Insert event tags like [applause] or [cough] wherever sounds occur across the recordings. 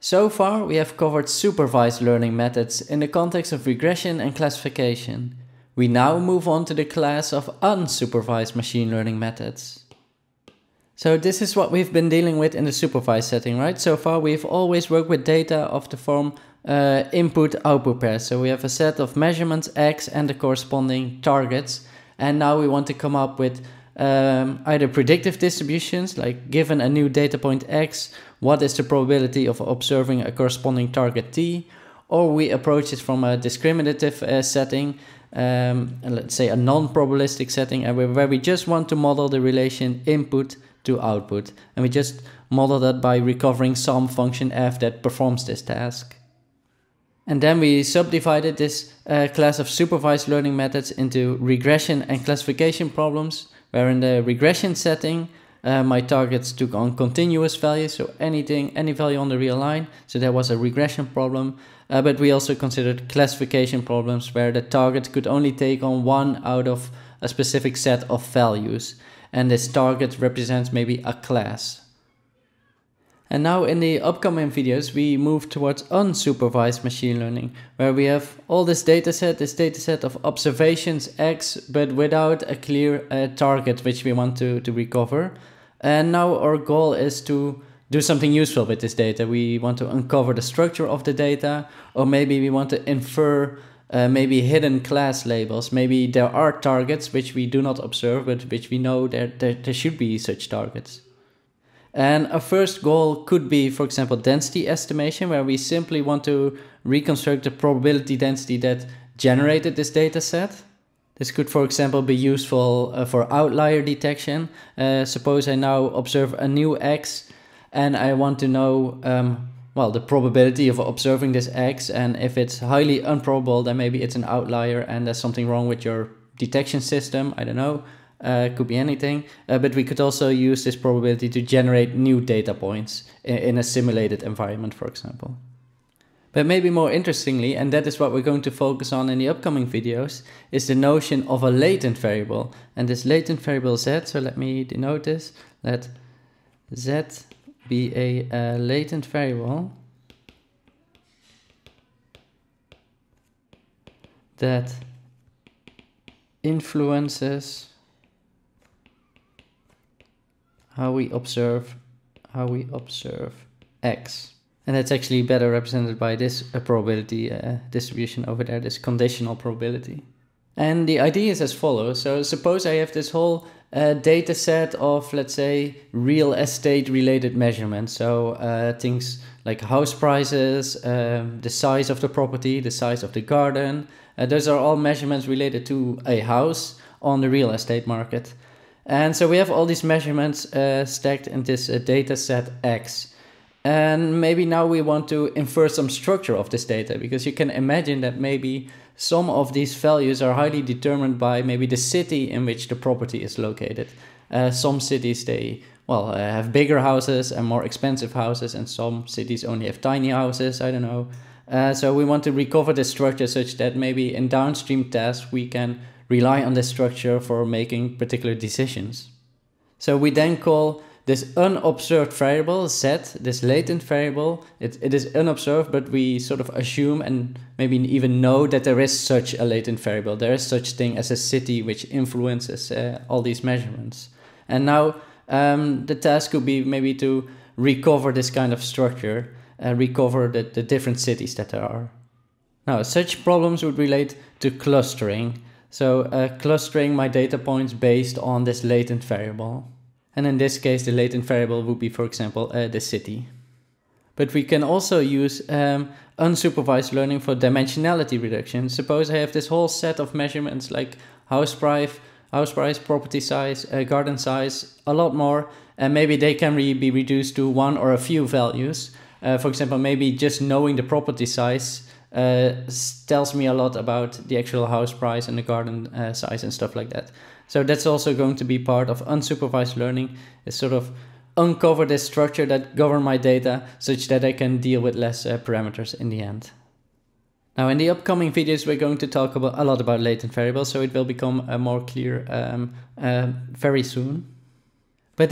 So far we have covered supervised learning methods in the context of regression and classification. We now move on to the class of unsupervised machine learning methods. So this is what we've been dealing with in the supervised setting, right? So far we've always worked with data of the form uh, input output pairs. So we have a set of measurements x and the corresponding targets. And now we want to come up with um, either predictive distributions, like given a new data point x, what is the probability of observing a corresponding target t, or we approach it from a discriminative uh, setting, um, let's say a non-probabilistic setting, and where we just want to model the relation input to output, and we just model that by recovering some function f that performs this task. And then we subdivided this uh, class of supervised learning methods into regression and classification problems where in the regression setting, uh, my targets took on continuous values, so anything, any value on the real line. So there was a regression problem, uh, but we also considered classification problems where the target could only take on one out of a specific set of values. And this target represents maybe a class. And now in the upcoming videos, we move towards unsupervised machine learning, where we have all this dataset, this dataset of observations X, but without a clear uh, target which we want to, to recover. And now our goal is to do something useful with this data. We want to uncover the structure of the data, or maybe we want to infer uh, maybe hidden class labels. Maybe there are targets which we do not observe, but which we know that there, there, there should be such targets. And a first goal could be, for example, density estimation, where we simply want to reconstruct the probability density that generated this data set. This could, for example, be useful uh, for outlier detection. Uh, suppose I now observe a new X and I want to know, um, well, the probability of observing this X. And if it's highly improbable, then maybe it's an outlier and there's something wrong with your detection system. I don't know uh, could be anything. Uh, but we could also use this probability to generate new data points in, in a simulated environment, for example. But maybe more interestingly, and that is what we're going to focus on in the upcoming videos, is the notion of a latent variable. And this latent variable z, so let me denote this, let z be a latent variable that influences how we observe how we observe x. And that's actually better represented by this uh, probability uh, distribution over there, this conditional probability. And the idea is as follows. So suppose I have this whole uh, data set of, let's say, real estate related measurements. So uh, things like house prices, um, the size of the property, the size of the garden. Uh, those are all measurements related to a house on the real estate market. And so we have all these measurements uh, stacked in this uh, data set X. And maybe now we want to infer some structure of this data because you can imagine that maybe some of these values are highly determined by maybe the city in which the property is located. Uh, some cities they well uh, have bigger houses and more expensive houses, and some cities only have tiny houses. I don't know. Uh, so we want to recover the structure such that maybe in downstream tasks we can rely on this structure for making particular decisions. So we then call this unobserved variable set this latent variable, it, it is unobserved, but we sort of assume and maybe even know that there is such a latent variable. There is such thing as a city which influences uh, all these measurements. And now um, the task could be maybe to recover this kind of structure, uh, recover the, the different cities that there are. Now, such problems would relate to clustering, so uh, clustering my data points based on this latent variable. And in this case, the latent variable would be, for example, uh, the city. But we can also use um, unsupervised learning for dimensionality reduction. Suppose I have this whole set of measurements like house price, house price, property size, uh, garden size, a lot more, and maybe they can re be reduced to one or a few values. Uh, for example, maybe just knowing the property size uh, tells me a lot about the actual house price and the garden uh, size and stuff like that. So that's also going to be part of unsupervised learning. Is sort of uncover this structure that govern my data such that I can deal with less uh, parameters in the end. Now in the upcoming videos we're going to talk about a lot about latent variables so it will become uh, more clear um, uh, very soon. But,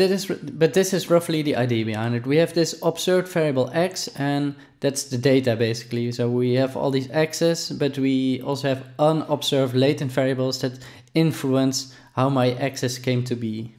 but this is roughly the idea behind it. We have this observed variable x, and that's the data basically. So we have all these x's, but we also have unobserved latent variables that influence how my x's came to be.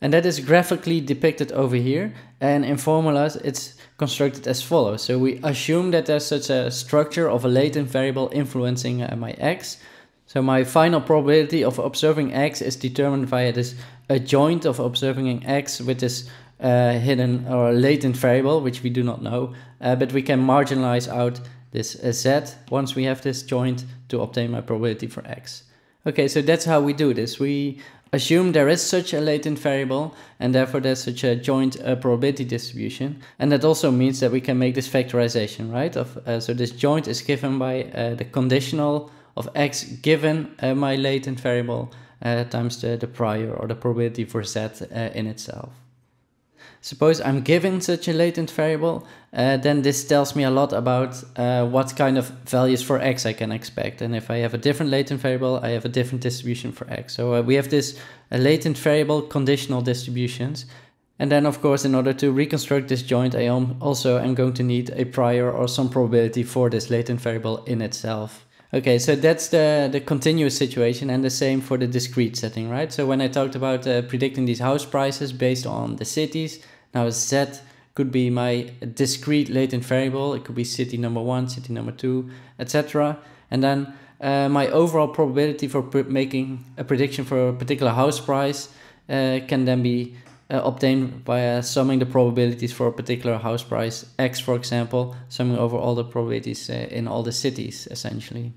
And that is graphically depicted over here. And in formulas, it's constructed as follows. So we assume that there's such a structure of a latent variable influencing uh, my x. So my final probability of observing x is determined via this a joint of observing an x with this uh, hidden or latent variable, which we do not know, uh, but we can marginalize out this uh, z once we have this joint to obtain my probability for x. Okay, so that's how we do this. We assume there is such a latent variable and therefore there's such a joint uh, probability distribution. And that also means that we can make this factorization, right? Of uh, So this joint is given by uh, the conditional of x given uh, my latent variable uh, times the, the prior or the probability for z uh, in itself. Suppose I'm given such a latent variable, uh, then this tells me a lot about uh, what kind of values for x I can expect. And if I have a different latent variable, I have a different distribution for x. So uh, we have this uh, latent variable conditional distributions. And then of course, in order to reconstruct this joint, I am also am going to need a prior or some probability for this latent variable in itself. Okay, so that's the, the continuous situation and the same for the discrete setting, right? So when I talked about uh, predicting these house prices based on the cities, now Z could be my discrete latent variable. It could be city number one, city number two, etc. And then uh, my overall probability for making a prediction for a particular house price uh, can then be uh, obtained by uh, summing the probabilities for a particular house price X, for example, summing over all the probabilities uh, in all the cities, essentially.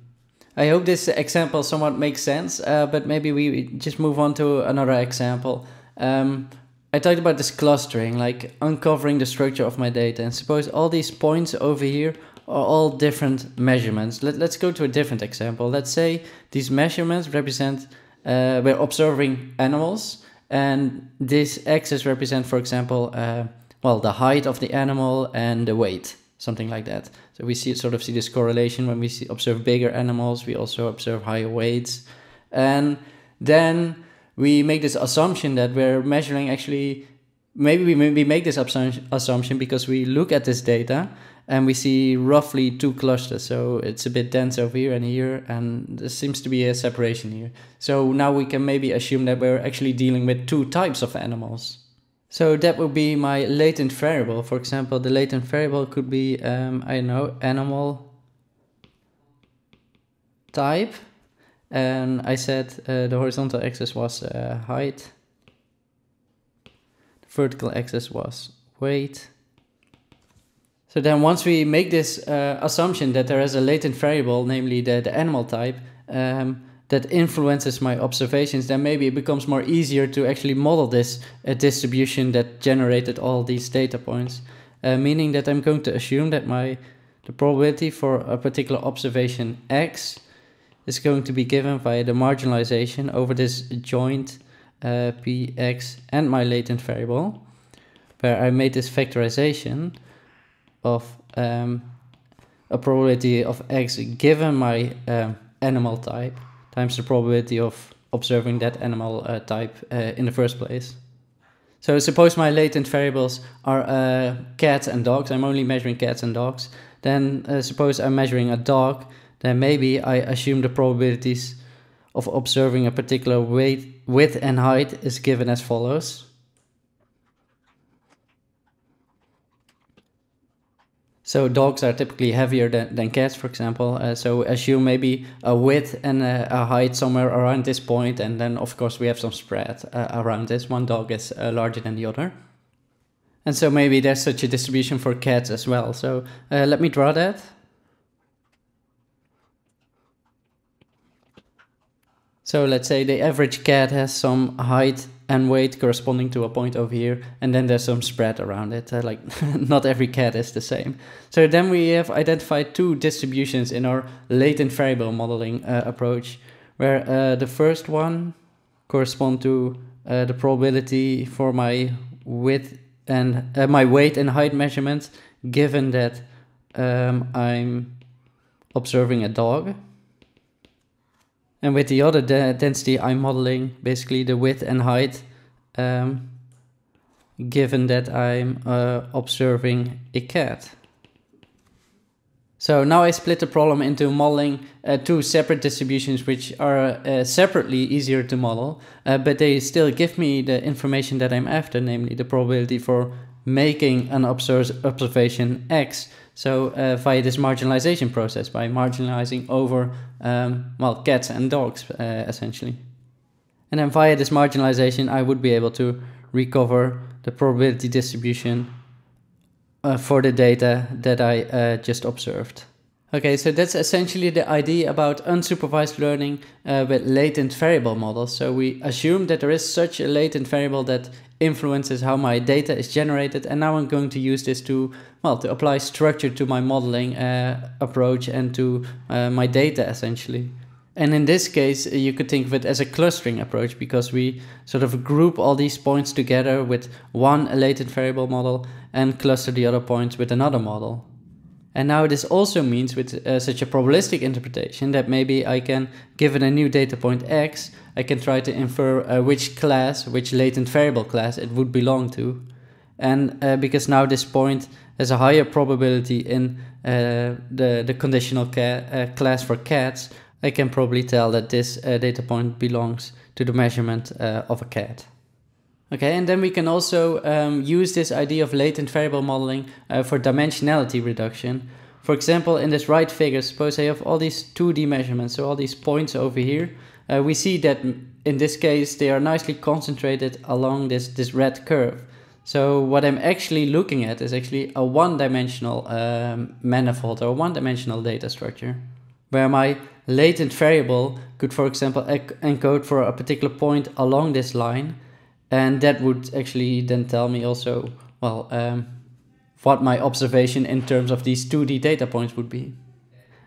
I hope this example somewhat makes sense, uh, but maybe we just move on to another example. Um, I talked about this clustering, like uncovering the structure of my data. And suppose all these points over here are all different measurements. Let, let's go to a different example. Let's say these measurements represent, uh, we're observing animals, and this axis represent, for example, uh, well, the height of the animal and the weight, something like that. So we see sort of see this correlation when we see, observe bigger animals, we also observe higher weights. And then we make this assumption that we're measuring actually, maybe we, we make this assumption because we look at this data and we see roughly two clusters so it's a bit dense over here and here and there seems to be a separation here so now we can maybe assume that we're actually dealing with two types of animals so that would be my latent variable for example the latent variable could be um, I don't know animal type and I said uh, the horizontal axis was uh, height vertical axis was weight so then once we make this uh, assumption that there is a latent variable, namely the, the animal type, um, that influences my observations, then maybe it becomes more easier to actually model this uh, distribution that generated all these data points. Uh, meaning that I'm going to assume that my the probability for a particular observation x is going to be given by the marginalization over this joint uh, px and my latent variable, where I made this factorization of um, a probability of x given my um, animal type times the probability of observing that animal uh, type uh, in the first place. So suppose my latent variables are uh, cats and dogs, I'm only measuring cats and dogs, then uh, suppose I'm measuring a dog, then maybe I assume the probabilities of observing a particular weight, width and height is given as follows. So dogs are typically heavier than, than cats, for example. Uh, so assume maybe a width and a, a, height somewhere around this point, and then of course we have some spread uh, around this. One dog is uh, larger than the other. And so maybe there's such a distribution for cats as well. So uh, let me draw that. So let's say the average cat has some height and weight corresponding to a point over here, and then there's some spread around it. Uh, like [laughs] not every cat is the same. So then we have identified two distributions in our latent variable modeling uh, approach, where uh, the first one correspond to uh, the probability for my width and uh, my weight and height measurements, given that um, I'm observing a dog. And with the other density, I'm modeling basically the width and height um, given that I'm uh, observing a cat. So now I split the problem into modeling uh, two separate distributions which are uh, separately easier to model, uh, but they still give me the information that I'm after, namely the probability for making an observation x. So uh, via this marginalization process, by marginalizing over, um, well, cats and dogs, uh, essentially. And then via this marginalization, I would be able to recover the probability distribution uh, for the data that I uh, just observed. Okay, so that's essentially the idea about unsupervised learning uh, with latent variable models. So we assume that there is such a latent variable that influences how my data is generated. And now I'm going to use this to, well, to apply structure to my modeling uh, approach and to uh, my data essentially. And in this case, you could think of it as a clustering approach because we sort of group all these points together with one latent variable model and cluster the other points with another model. And now this also means with uh, such a probabilistic interpretation that maybe I can, given a new data point x, I can try to infer uh, which class, which latent variable class it would belong to. And uh, because now this point has a higher probability in uh, the, the conditional uh, class for cats, I can probably tell that this uh, data point belongs to the measurement of a cat. Okay, and then we can also um, use this idea of latent variable modeling uh, for dimensionality reduction. For example, in this right figure, suppose I have all these 2D measurements, so all these points over here, uh, we see that in this case they are nicely concentrated along this, this red curve. So what I'm actually looking at is actually a one-dimensional um, manifold or one-dimensional data structure, where my latent variable could, for example, encode for a particular point along this line, and that would actually then tell me also well um, what my observation in terms of these 2D data points would be.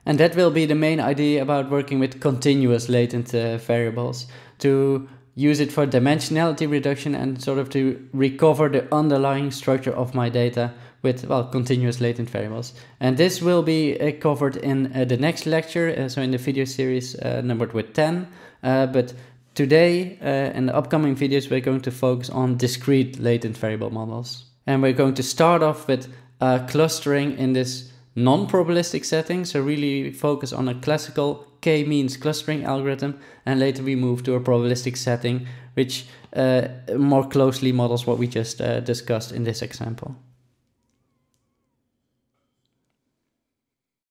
And that will be the main idea about working with continuous latent uh, variables to use it for dimensionality reduction and sort of to recover the underlying structure of my data with well continuous latent variables and this will be uh, covered in uh, the next lecture uh, so in the video series uh, numbered with 10 uh, but Today, uh, in the upcoming videos, we're going to focus on discrete latent variable models. And we're going to start off with uh, clustering in this non-probabilistic setting. So really focus on a classical k-means clustering algorithm. And later we move to a probabilistic setting, which uh, more closely models what we just uh, discussed in this example.